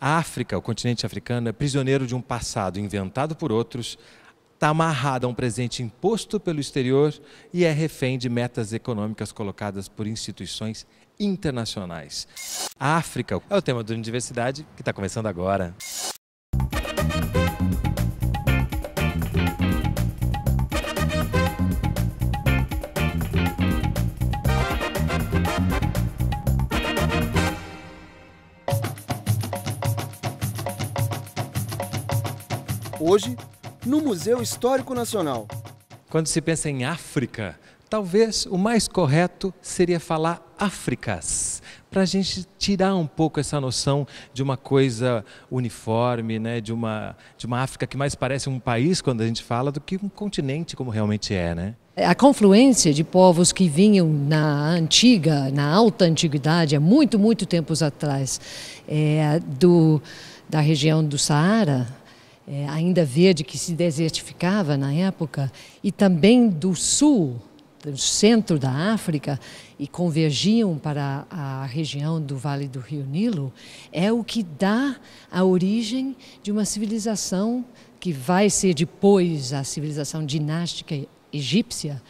A África, o continente africano, é prisioneiro de um passado inventado por outros, está amarrado a um presente imposto pelo exterior e é refém de metas econômicas colocadas por instituições internacionais. A África é o tema do Universidade que está começando agora. hoje no Museu Histórico Nacional. Quando se pensa em África, talvez o mais correto seria falar Áfricas, para a gente tirar um pouco essa noção de uma coisa uniforme, né, de uma de uma África que mais parece um país quando a gente fala do que um continente como realmente é, né? É, a confluência de povos que vinham na antiga, na alta antiguidade, há muito, muito tempos atrás, é, do da região do Saara, é, ainda verde que se desertificava na época, e também do sul, do centro da África, e convergiam para a região do Vale do Rio Nilo, é o que dá a origem de uma civilização que vai ser depois a civilização dinástica egípcia.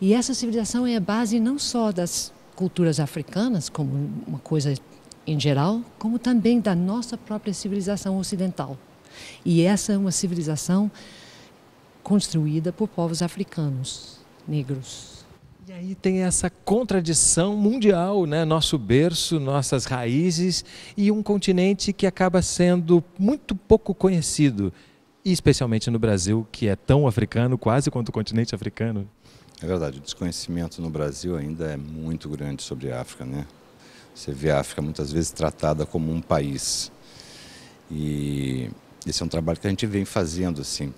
E essa civilização é a base não só das culturas africanas, como uma coisa em geral, como também da nossa própria civilização ocidental. E essa é uma civilização construída por povos africanos, negros. E aí tem essa contradição mundial, né? Nosso berço, nossas raízes e um continente que acaba sendo muito pouco conhecido, especialmente no Brasil, que é tão africano quase quanto o continente africano. É verdade, o desconhecimento no Brasil ainda é muito grande sobre a África, né? Você vê a África muitas vezes tratada como um país. E esse é um trabalho que a gente vem fazendo assim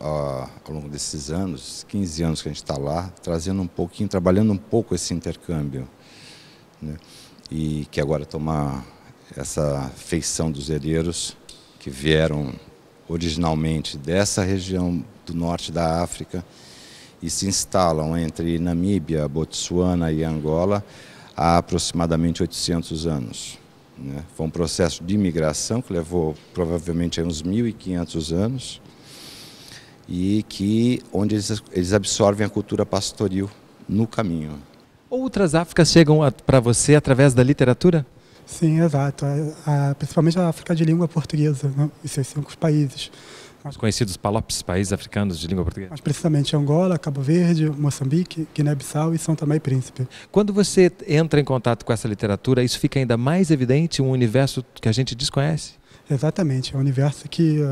ao, longo desses anos, 15 anos que a gente está lá, trazendo um pouquinho, trabalhando um pouco esse intercâmbio. Né? E que agora toma essa feição dos herdeiros que vieram originalmente dessa região do norte da África e se instalam entre Namíbia, Botsuana e Angola há aproximadamente 800 anos. Né? Foi um processo de imigração que levou provavelmente uns 1.500 anos e que onde eles, eles absorvem a cultura pastoril no caminho. Outras Áfricas chegam para você através da literatura? Sim, exato. A, a, principalmente a África de língua portuguesa né? e cinco países os conhecidos PALOPs, países africanos de língua portuguesa? Mais precisamente Angola, Cabo Verde, Moçambique, Guiné-Bissau e São Tomé e Príncipe. Quando você entra em contato com essa literatura, isso fica ainda mais evidente um universo que a gente desconhece? Exatamente, é um universo que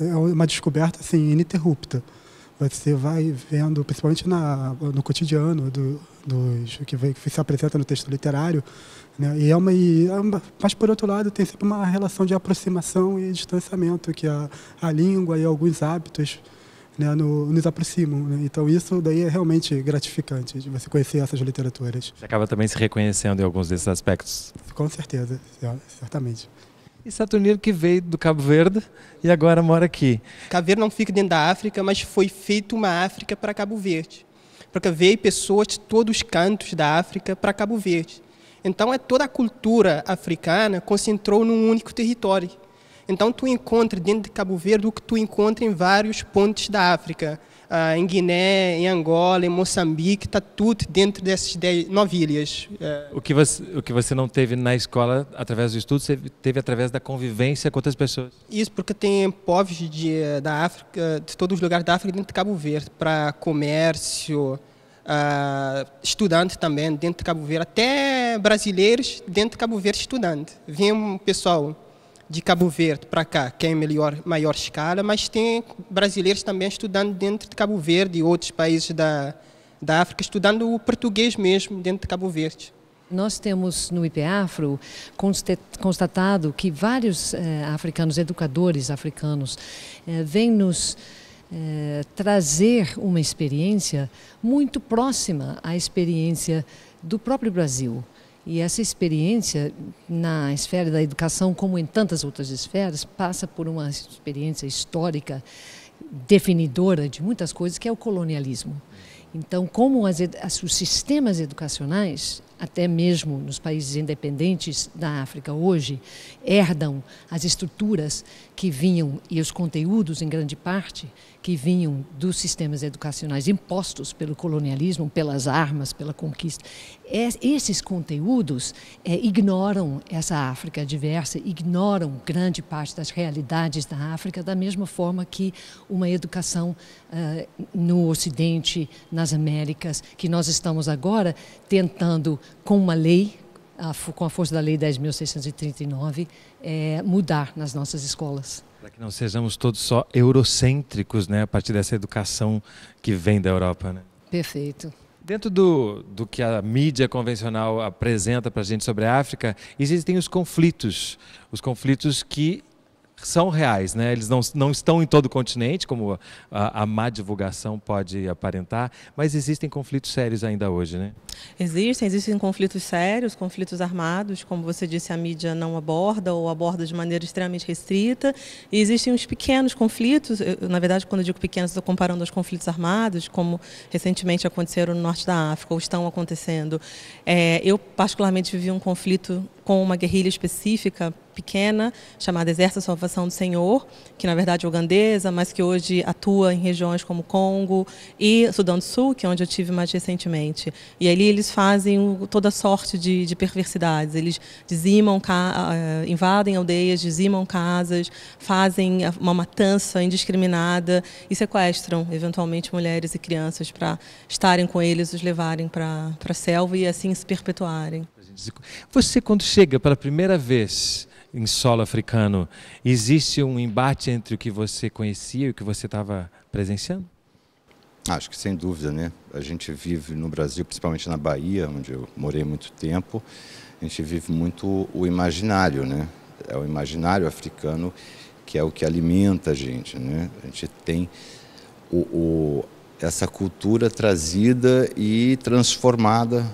eh, é uma descoberta assim, ininterrupta. Você vai vendo, principalmente na, no cotidiano do, dos que, que se apresenta no texto literário, né? E é uma, e é mas por outro lado tem sempre uma relação de aproximação e distanciamento que a, a língua e alguns hábitos né, no, nos aproximam. Né? Então isso daí é realmente gratificante de você conhecer essas literaturas. Você acaba também se reconhecendo em alguns desses aspectos. Com certeza, é, certamente. E Saturnino que veio do Cabo Verde e agora mora aqui. Cabo Verde não fica dentro da África, mas foi feito uma África para Cabo Verde porque veio pessoas de todos os cantos da África para Cabo Verde. Então, é toda a cultura africana concentrou num único território. Então, tu encontra dentro de Cabo Verde o que tu encontra em vários pontos da África. Ah, em Guiné, em Angola, em Moçambique, está tudo dentro dessas dez, nove ilhas. É. O, que você, o que você não teve na escola, através do estudo, você teve através da convivência com outras pessoas? Isso, porque tem povos de, da África, de todos os lugares da África, dentro de Cabo Verde, para comércio, ah, estudante também, dentro de Cabo Verde, até brasileiros dentro de Cabo Verde estudando. Vem um pessoal de Cabo Verde para cá, que é em melhor, maior escala, mas tem brasileiros também estudando dentro de Cabo Verde e outros países da, da África, estudando o português mesmo dentro de Cabo Verde. Nós temos no IPAFRO constatado que vários eh, africanos, educadores africanos, eh, vêm nos eh, trazer uma experiência muito próxima à experiência do próprio Brasil. E essa experiência, na esfera da educação, como em tantas outras esferas, passa por uma experiência histórica definidora de muitas coisas, que é o colonialismo. Então, como as, as, os sistemas educacionais, até mesmo nos países independentes da África hoje, herdam as estruturas que vinham, e os conteúdos em grande parte, que vinham dos sistemas educacionais impostos pelo colonialismo, pelas armas, pela conquista. É, esses conteúdos é, ignoram essa África diversa, ignoram grande parte das realidades da África, da mesma forma que uma educação uh, no Ocidente, nas Américas, que nós estamos agora tentando, com uma lei, a, com a força da Lei 10.639, é, mudar nas nossas escolas. Para que não sejamos todos só eurocêntricos, né, a partir dessa educação que vem da Europa. Né? Perfeito. Dentro do, do que a mídia convencional apresenta para a gente sobre a África, existem os conflitos. Os conflitos que são reais, né? Eles não, não estão em todo o continente, como a, a má divulgação pode aparentar, mas existem conflitos sérios ainda hoje, né? Existem, existem conflitos sérios, conflitos armados, como você disse, a mídia não aborda ou aborda de maneira extremamente restrita. E existem uns pequenos conflitos, eu, na verdade, quando eu digo pequenos, estou comparando aos conflitos armados, como recentemente aconteceram no norte da África, ou estão acontecendo. É, eu, particularmente, vivi um conflito com uma guerrilha específica pequena chamada Exército da Salvação do Senhor, que na verdade é ugandesa, mas que hoje atua em regiões como Congo e Sudão do Sul, que é onde eu tive mais recentemente. E ali eles fazem toda sorte de, de perversidades. Eles dizimam, eh, invadem aldeias, dizimam casas, fazem uma matança indiscriminada e sequestram, eventualmente, mulheres e crianças para estarem com eles, os levarem para a selva e assim se perpetuarem. Você, quando chega pela primeira vez em solo africano, existe um embate entre o que você conhecia e o que você estava presenciando? Acho que sem dúvida, né? A gente vive no Brasil, principalmente na Bahia, onde eu morei muito tempo, a gente vive muito o imaginário, né? É o imaginário africano que é o que alimenta a gente, né? A gente tem o, o essa cultura trazida e transformada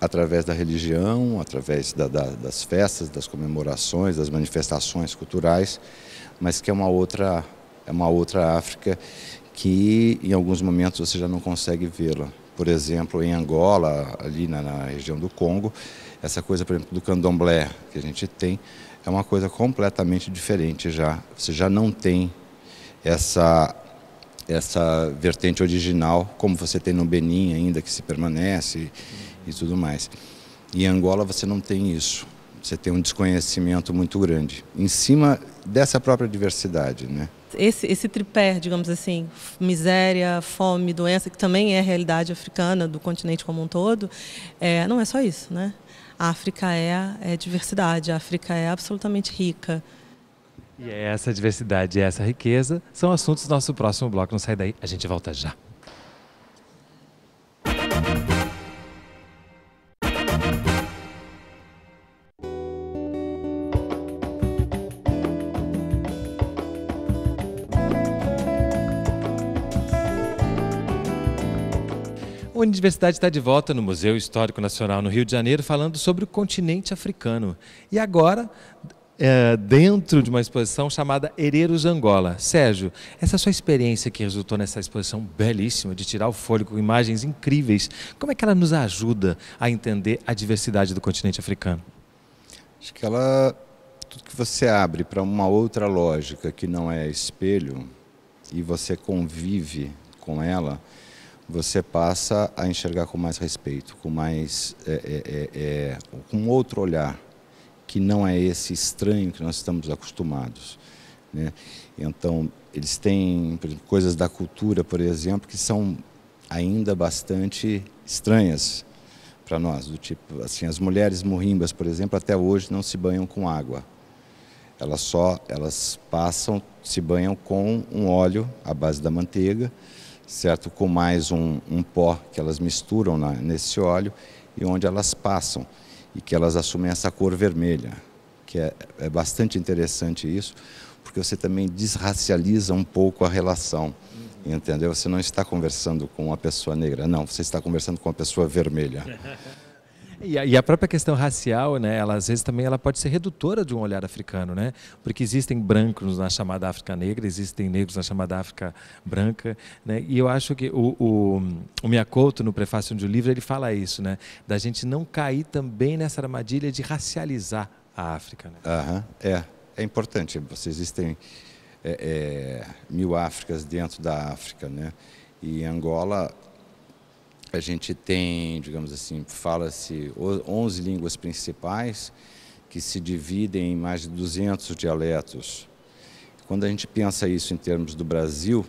através da religião, através da, da, das festas, das comemorações, das manifestações culturais, mas que é uma outra, é uma outra África que em alguns momentos você já não consegue vê-la. Por exemplo, em Angola, ali na, na região do Congo, essa coisa, por exemplo, do candomblé que a gente tem, é uma coisa completamente diferente já. Você já não tem essa essa vertente original, como você tem no Benin ainda, que se permanece e tudo mais. Em Angola você não tem isso. Você tem um desconhecimento muito grande em cima dessa própria diversidade, né? Esse, esse tripé, digamos assim, miséria, fome, doença, que também é a realidade africana do continente como um todo, é, não é só isso, né? A África é, é diversidade, a África é absolutamente rica. E é essa diversidade e essa riqueza são assuntos do nosso próximo bloco. Não sai daí, a gente volta já. A Universidade está de volta no Museu Histórico Nacional no Rio de Janeiro, falando sobre o continente africano. E agora, é, dentro de uma exposição chamada Hereros Angola. Sérgio, essa sua experiência que resultou nessa exposição belíssima, de tirar o fôlego com imagens incríveis, como é que ela nos ajuda a entender a diversidade do continente africano? Acho que ela. Tudo que você abre para uma outra lógica que não é espelho e você convive com ela, você passa a enxergar com mais respeito, com mais é, é, é, é, com outro olhar que não é esse estranho que nós estamos acostumados. Né? Então eles têm exemplo, coisas da cultura, por exemplo, que são ainda bastante estranhas para nós, do tipo assim as mulheres morimbas, por exemplo, até hoje não se banham com água. Elas só elas passam se banham com um óleo à base da manteiga certo? Com mais um, um pó que elas misturam na, nesse óleo e onde elas passam e que elas assumem essa cor vermelha, que é, é bastante interessante isso, porque você também desracializa um pouco a relação, uhum. entendeu? Você não está conversando com uma pessoa negra, não, você está conversando com uma pessoa vermelha. E a, e a, própria questão racial, né, ela, às vezes também ela pode ser redutora de um olhar africano, né? porque existem brancos na chamada África Negra, existem negros na chamada África Branca, né? e eu acho que o, o, o Miyakoto, no prefácio do livro, ele fala isso, né? da gente não cair também nessa armadilha de racializar a África. Né? Uhum. É, é importante, existem é, é, mil Áfricas dentro da África, né? e Angola a gente tem, digamos assim, fala-se 11 línguas principais que se dividem em mais de 200 dialetos. Quando a gente pensa isso em termos do Brasil,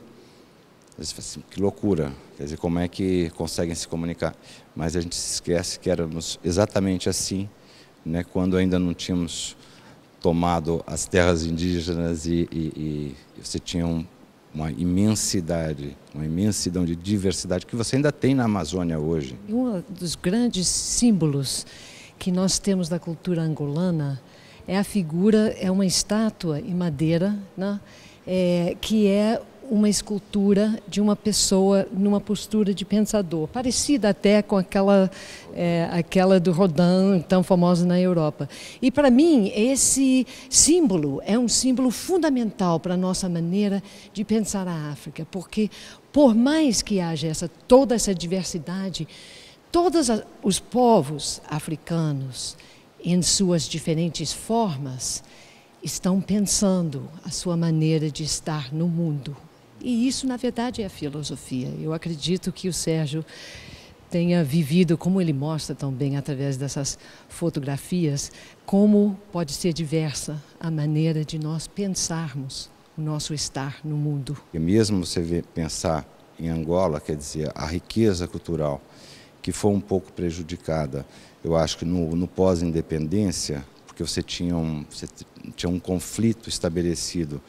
você fala assim, que loucura, quer dizer, como é que conseguem se comunicar? Mas a gente se esquece que éramos exatamente assim, né, quando ainda não tínhamos tomado as terras indígenas e, e, e você tinha um uma imensidade, uma imensidão de diversidade que você ainda tem na Amazônia hoje. Um dos grandes símbolos que nós temos da cultura angolana é a figura, é uma estátua em madeira, né? É, que é uma escultura de uma pessoa numa postura de pensador, parecida até com aquela, é, aquela do Rodin, tão famosa na Europa. E para mim, esse símbolo é um símbolo fundamental para a nossa maneira de pensar a África, porque por mais que haja essa, toda essa diversidade, todos os povos africanos, em suas diferentes formas, estão pensando a sua maneira de estar no mundo. E isso, na verdade, é a filosofia. Eu acredito que o Sérgio tenha vivido, como ele mostra tão bem através dessas fotografias, como pode ser diversa a maneira de nós pensarmos o nosso estar no mundo. E mesmo você pensar em Angola, quer dizer, a riqueza cultural, que foi um pouco prejudicada, eu acho que no, no pós-independência, porque você tinha, um, você tinha um conflito estabelecido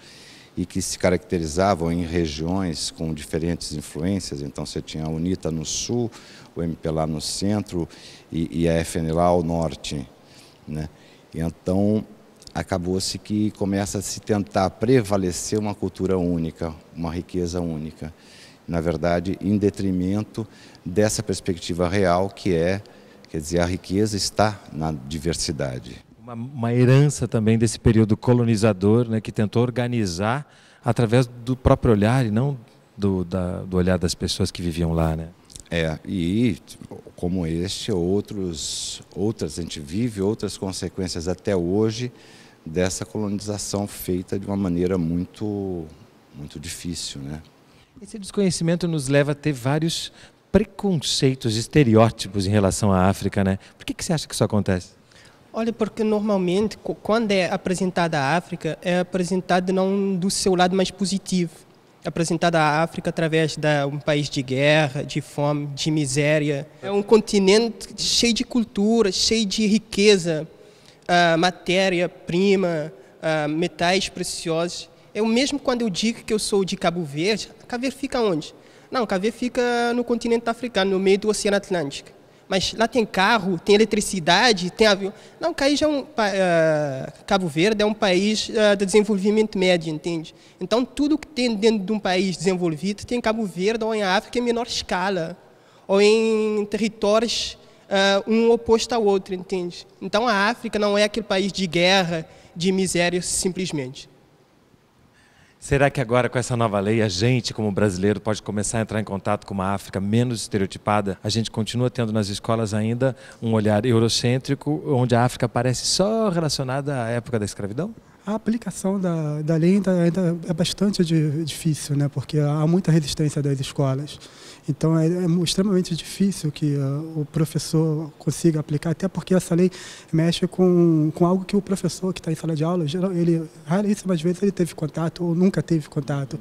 e que se caracterizavam em regiões com diferentes influências. Então, você tinha a UNITA no sul, o MPLA no centro e, e a FNLA ao norte. Né? E então, acabou-se que começa a se tentar prevalecer uma cultura única, uma riqueza única. Na verdade, em detrimento dessa perspectiva real que é, quer dizer, a riqueza está na diversidade uma, uma herança também desse período colonizador, né, que tentou organizar através do próprio olhar e não do, da, do olhar das pessoas que viviam lá, né? É, e como este, outros, outras, a gente vive outras consequências até hoje dessa colonização feita de uma maneira muito, muito difícil, né? Esse desconhecimento nos leva a ter vários preconceitos, estereótipos em relação à África, né? Por que, que você acha que isso acontece? Olha, porque normalmente, quando é apresentada a África, é apresentada não do seu lado mais positivo. É apresentada a África através de um país de guerra, de fome, de miséria. É um continente cheio de cultura, cheio de riqueza, uh, ah, matéria-prima, uh, ah, metais preciosos. Eu mesmo quando eu digo que eu sou de Cabo Verde, Cabo Verde fica onde? Não, Cabo Verde fica no continente africano, no meio do Oceano Atlântico mas lá tem carro, tem eletricidade, tem avião. Não, Caí é um. Uh, Cabo Verde é um país uh, de desenvolvimento médio, entende? Então, tudo que tem dentro de um país desenvolvido tem Cabo Verde ou em África em menor escala, ou em territórios uh, um oposto ao outro, entende? Então, a África não é aquele país de guerra, de miséria, simplesmente. Será que agora, com essa nova lei, a gente, como brasileiro, pode começar a entrar em contato com uma África menos estereotipada? A gente continua tendo nas escolas ainda um olhar eurocêntrico, onde a África parece só relacionada à época da escravidão? A aplicação da, da lei ainda, ainda é bastante de, difícil, né? porque há muita resistência das escolas. Então é, é extremamente difícil que uh, o professor consiga aplicar, até porque essa lei mexe com, com algo que o professor que está em sala de aula, geral, ele raríssimas vezes ele teve contato ou nunca teve contato.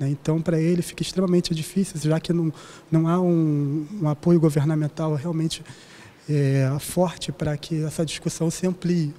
Né? Então para ele fica extremamente difícil, já que não, não há um, um apoio governamental realmente é, forte para que essa discussão se amplie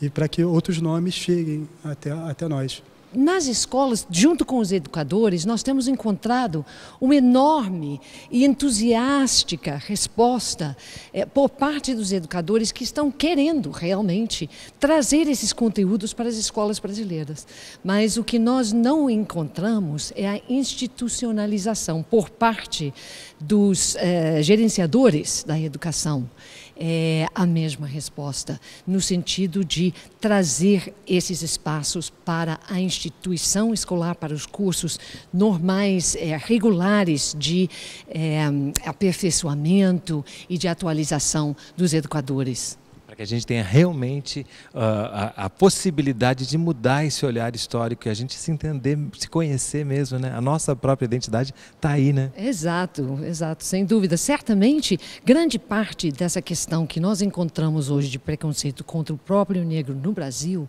e para que outros nomes cheguem até, até nós. Nas escolas, junto com os educadores, nós temos encontrado uma enorme e entusiástica resposta é, por parte dos educadores que estão querendo realmente trazer esses conteúdos para as escolas brasileiras. Mas o que nós não encontramos é a institucionalização por parte dos é, gerenciadores da educação é, a mesma resposta, no sentido de trazer esses espaços para a instituição escolar, para os cursos normais, é, regulares de é, aperfeiçoamento e de atualização dos educadores que a gente tenha realmente uh, a, a, possibilidade de mudar esse olhar histórico e a gente se entender, se conhecer mesmo, né? A nossa própria identidade está aí, né? Exato, exato, sem dúvida. Certamente, grande parte dessa questão que nós encontramos hoje de preconceito contra o próprio negro no Brasil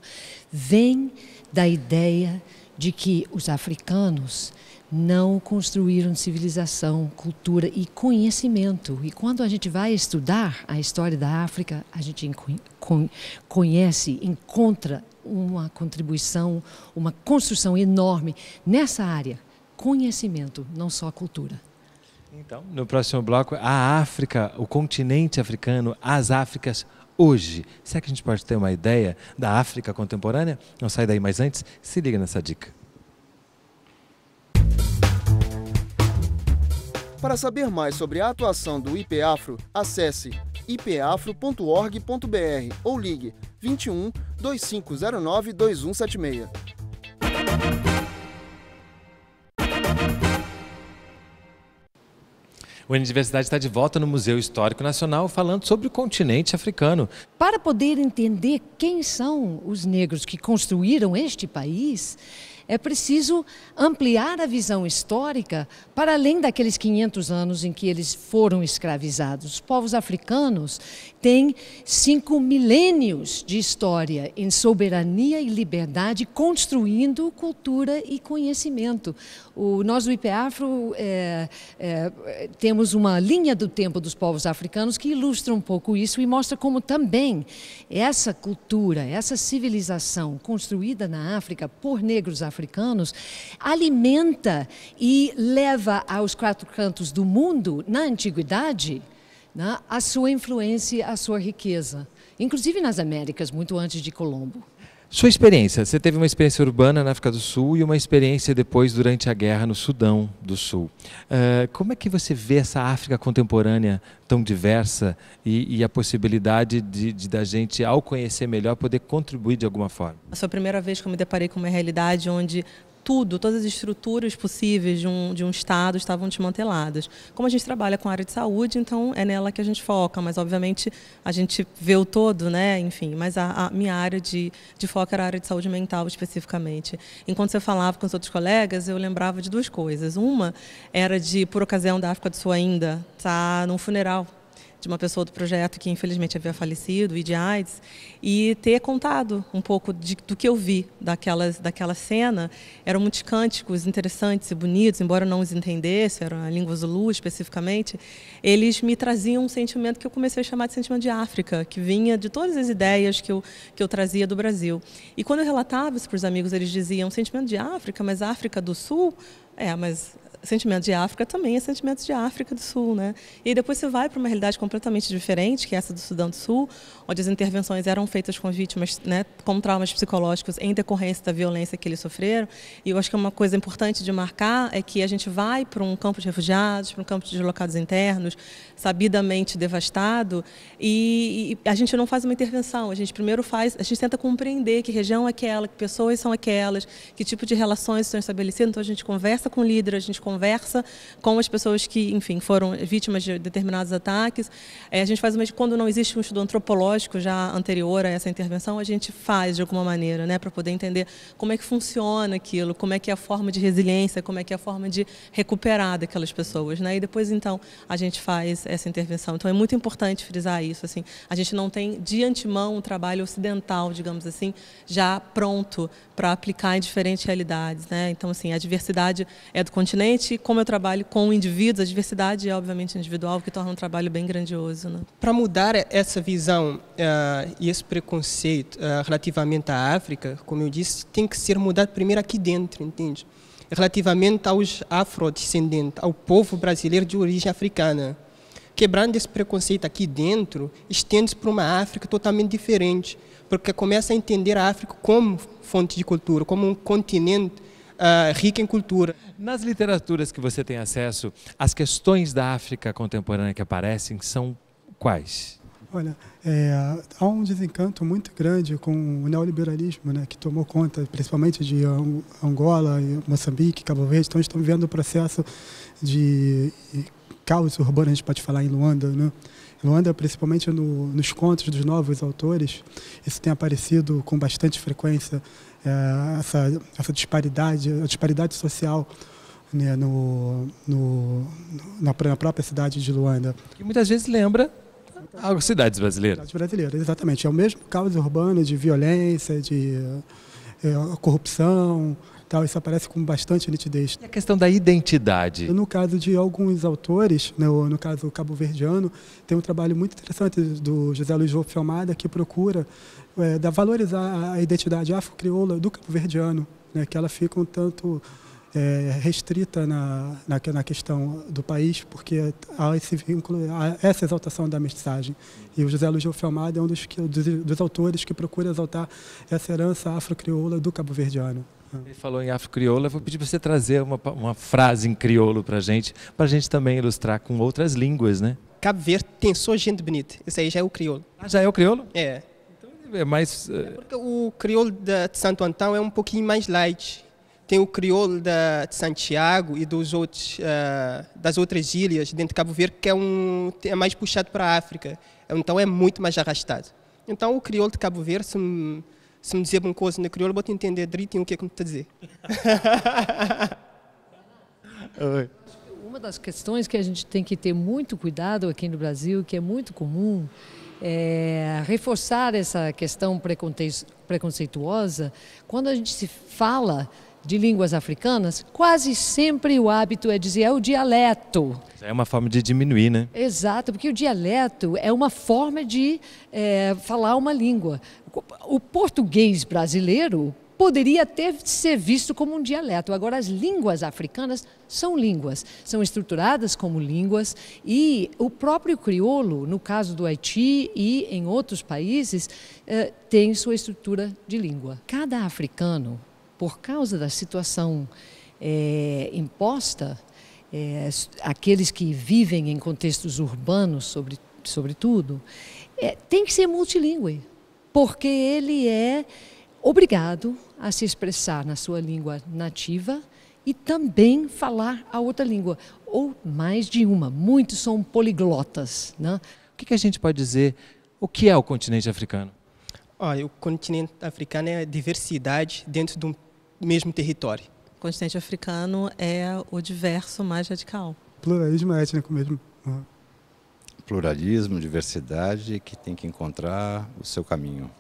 vem da ideia de que os africanos não construíram civilização, cultura e conhecimento. E quando a gente vai estudar a história da África, a gente conhece, encontra uma contribuição, uma construção enorme nessa área, conhecimento, não só cultura. Então, no próximo bloco, a África, o continente africano, as Áfricas hoje. Será que a gente pode ter uma ideia da África contemporânea? Não sai daí, mas antes, se liga nessa dica. Para saber mais sobre a atuação do IPAfro, acesse ipafro.org.br ou ligue 21 2509 2176. O Universidade está de volta no Museu Histórico Nacional falando sobre o continente africano. Para poder entender quem são os negros que construíram este país, é preciso ampliar a visão histórica para além daqueles 500 anos em que eles foram escravizados. Os povos africanos têm cinco milênios de história em soberania e liberdade, construindo cultura e conhecimento. O, nós do IPAFRO é, é, temos uma linha do tempo dos povos africanos que ilustra um pouco isso e mostra como também essa cultura, essa civilização construída na África por negros africanos, africanos, alimenta e leva aos quatro cantos do mundo, na antiguidade, né, a sua influência, a sua riqueza, inclusive nas Américas, muito antes de Colombo. Sua experiência, você teve uma experiência urbana na África do Sul e uma experiência depois durante a guerra no Sudão do Sul. Uh, como é que você vê essa África contemporânea tão diversa e, e a possibilidade de, de, da gente, ao conhecer melhor, poder contribuir de alguma forma? A a primeira vez que eu me deparei com uma realidade onde tudo, todas as estruturas possíveis de um, de um Estado estavam desmanteladas. Como a gente trabalha com a área de saúde, então é nela que a gente foca, mas obviamente a gente vê o todo, né? enfim, mas a, a minha área de, de foco era a área de saúde mental especificamente. Enquanto você falava com os outros colegas, eu lembrava de duas coisas. Uma era de, por ocasião da África do Sul ainda, estar tá num funeral de uma pessoa do projeto que infelizmente havia falecido e de AIDS e ter contado um pouco de, do que eu vi daquelas, daquela cena. Eram muitos cânticos interessantes e bonitos, embora eu não os entendesse, era a língua Zulu especificamente. Eles me traziam um sentimento que eu comecei a chamar de sentimento de África, que vinha de todas as ideias que eu, que eu trazia do Brasil. E quando eu relatava isso para os amigos, eles diziam sentimento de África, mas África do Sul é, mas sentimento de África também é sentimento de África do Sul, né? E depois você vai para uma realidade completamente diferente, que é essa do Sudão do Sul, onde as intervenções eram feitas com vítimas, né, com traumas psicológicos em decorrência da violência que eles sofreram. E eu acho que uma coisa importante de marcar é que a gente vai para um campo de refugiados, para um campo de deslocados internos, sabidamente devastado, e, e a gente não faz uma intervenção. A gente primeiro faz, a gente tenta compreender que região é aquela, que pessoas são aquelas, que tipo de relações estão estabelecidas. Então a gente conversa com líderes, a gente conversa conversa com as pessoas que, enfim, foram vítimas de determinados ataques. É, a gente faz uma, quando não existe um estudo antropológico já anterior a essa intervenção, a gente faz de alguma maneira, né, para poder entender como é que funciona aquilo, como é que é a forma de resiliência, como é que é a forma de recuperar daquelas pessoas, né? E depois então a gente faz essa intervenção. Então é muito importante frisar isso, assim, a gente não tem de antemão um trabalho ocidental, digamos assim, já pronto para aplicar em diferentes realidades, né? Então assim, a diversidade é do continente principalmente como eu trabalho com indivíduos, a diversidade é obviamente individual, que torna um trabalho bem grandioso. Né? Para mudar essa visão uh, e esse preconceito uh, relativamente à África, como eu disse, tem que ser mudado primeiro aqui dentro, entende? Relativamente aos afrodescendentes, ao povo brasileiro de origem africana. Quebrando esse preconceito aqui dentro, estende-se para uma África totalmente diferente, porque começa a entender a África como fonte de cultura, como um continente uh, rica em cultura. Nas literaturas que você tem acesso, as questões da África contemporânea que aparecem são quais? Olha, é, há um desencanto muito grande com o neoliberalismo, né, que tomou conta principalmente de Angola, Moçambique, Cabo Verde. Então, estamos vendo o processo de caos urbano, a gente pode falar em Luanda, né? Luanda, principalmente no, nos contos dos novos autores, isso tem aparecido com bastante frequência é, essa, essa disparidade, a disparidade social né, no, no, na, na própria cidade de Luanda. Que muitas vezes lembra as cidades brasileiras. Cidades brasileiras, exatamente. É o mesmo caos urbano de violência, de é, corrupção, Tal, isso aparece com bastante nitidez. E a questão da identidade? No caso de alguns autores, no, né, no caso cabo-verdiano, tem um trabalho muito interessante do José Luiz Wolff Filmada, que procura é, da valorizar a identidade afro-crioula do cabo-verdiano, né, que ela fica um tanto é, restrita na, na, na, questão do país, porque há esse vínculo, há essa exaltação da mensagem. E o José Luiz Filmada é um dos, dos, dos autores que procura exaltar essa herança afro-crioula do cabo-verdiano. Ele falou em afro-crioulo, eu vou pedir para você trazer uma, uma frase em crioulo para a gente, para a gente também ilustrar com outras línguas, né? Cabo Verde tem só gente bonita, isso aí já é o crioulo. Ah, já é o crioulo? É. Então, é mais... É, é porque o crioulo de Santo Antão é um pouquinho mais light. Tem o crioulo da, de Santiago e dos outros, uh, das outras ilhas dentro de Cabo Verde, que é, um, é mais puxado para a África. Então é muito mais arrastado. Então o crioulo de Cabo Verde... Se, se me dizer uma coisa na crioula, vou te entender direitinho o que é que me está a dizer. Uma das questões que a gente tem que ter muito cuidado aqui no Brasil, que é muito comum, é reforçar essa questão preconceituosa. Quando a gente se fala de línguas africanas, quase sempre o hábito é dizer é o dialeto. É uma forma de diminuir, né? Exato, porque o dialeto é uma forma de é, falar uma língua o português brasileiro poderia ter ser visto como um dialeto. Agora, as línguas africanas são línguas, são estruturadas como línguas e o próprio crioulo, no caso do Haiti e em outros países, eh, tem sua estrutura de língua. Cada africano, por causa da situação eh, imposta, eh, aqueles que vivem em contextos urbanos, sobre, sobretudo, eh, tem que ser multilingüe porque ele é obrigado a se expressar na sua língua nativa e também falar a outra língua, ou mais de uma. Muitos são poliglotas. Né? O que a gente pode dizer? O que é o continente africano? Olha, o continente africano é a diversidade dentro de um mesmo território. O continente africano é o diverso mais radical. Pluralismo étnico mesmo. Uhum pluralismo, diversidade que tem que encontrar o seu caminho.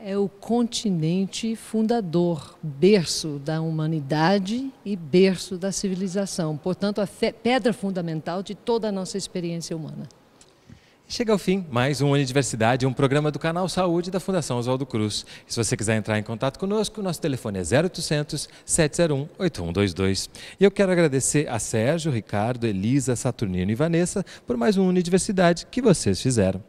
É o continente fundador, berço da humanidade e berço da civilização. Portanto, a pedra fundamental de toda a nossa experiência humana. Chega ao fim mais um Universidade, um programa do canal Saúde da Fundação Oswaldo Cruz. se você quiser entrar em contato conosco, nosso telefone é 0800 701 8122. E eu quero agradecer a Sérgio, Ricardo, Elisa, Saturnino e Vanessa por mais um Universidade que vocês fizeram.